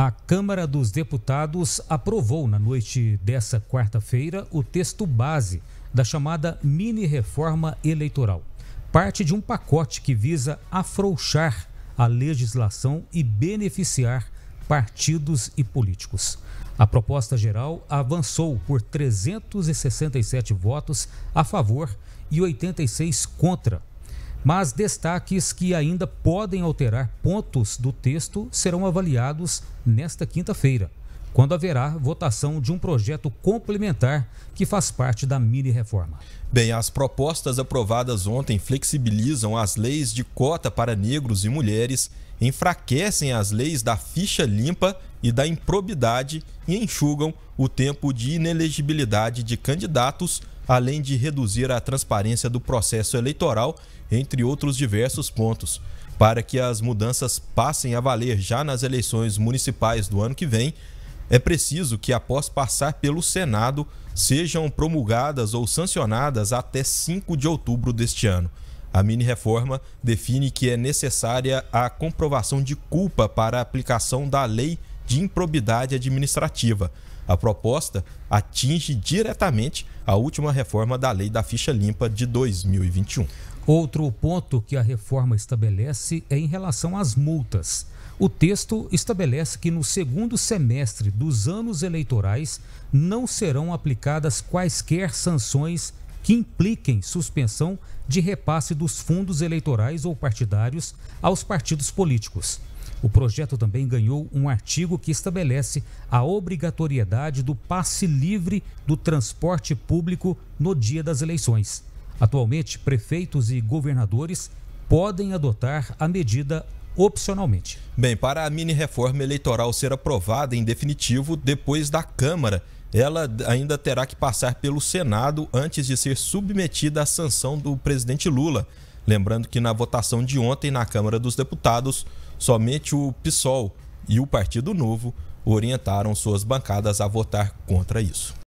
A Câmara dos Deputados aprovou na noite dessa quarta-feira o texto base da chamada mini-reforma eleitoral. Parte de um pacote que visa afrouxar a legislação e beneficiar partidos e políticos. A proposta geral avançou por 367 votos a favor e 86 contra mas destaques que ainda podem alterar pontos do texto serão avaliados nesta quinta-feira, quando haverá votação de um projeto complementar que faz parte da mini-reforma. Bem, as propostas aprovadas ontem flexibilizam as leis de cota para negros e mulheres, enfraquecem as leis da ficha limpa e da improbidade e enxugam o tempo de inelegibilidade de candidatos além de reduzir a transparência do processo eleitoral, entre outros diversos pontos. Para que as mudanças passem a valer já nas eleições municipais do ano que vem, é preciso que, após passar pelo Senado, sejam promulgadas ou sancionadas até 5 de outubro deste ano. A mini-reforma define que é necessária a comprovação de culpa para a aplicação da lei de improbidade administrativa. A proposta atinge diretamente a última reforma da Lei da Ficha Limpa de 2021. Outro ponto que a reforma estabelece é em relação às multas. O texto estabelece que no segundo semestre dos anos eleitorais não serão aplicadas quaisquer sanções que impliquem suspensão de repasse dos fundos eleitorais ou partidários aos partidos políticos. O projeto também ganhou um artigo que estabelece a obrigatoriedade do passe livre do transporte público no dia das eleições. Atualmente, prefeitos e governadores podem adotar a medida opcionalmente. Bem, para a mini reforma eleitoral ser aprovada em definitivo depois da Câmara, ela ainda terá que passar pelo Senado antes de ser submetida à sanção do presidente Lula. Lembrando que na votação de ontem na Câmara dos Deputados, somente o PSOL e o Partido Novo orientaram suas bancadas a votar contra isso.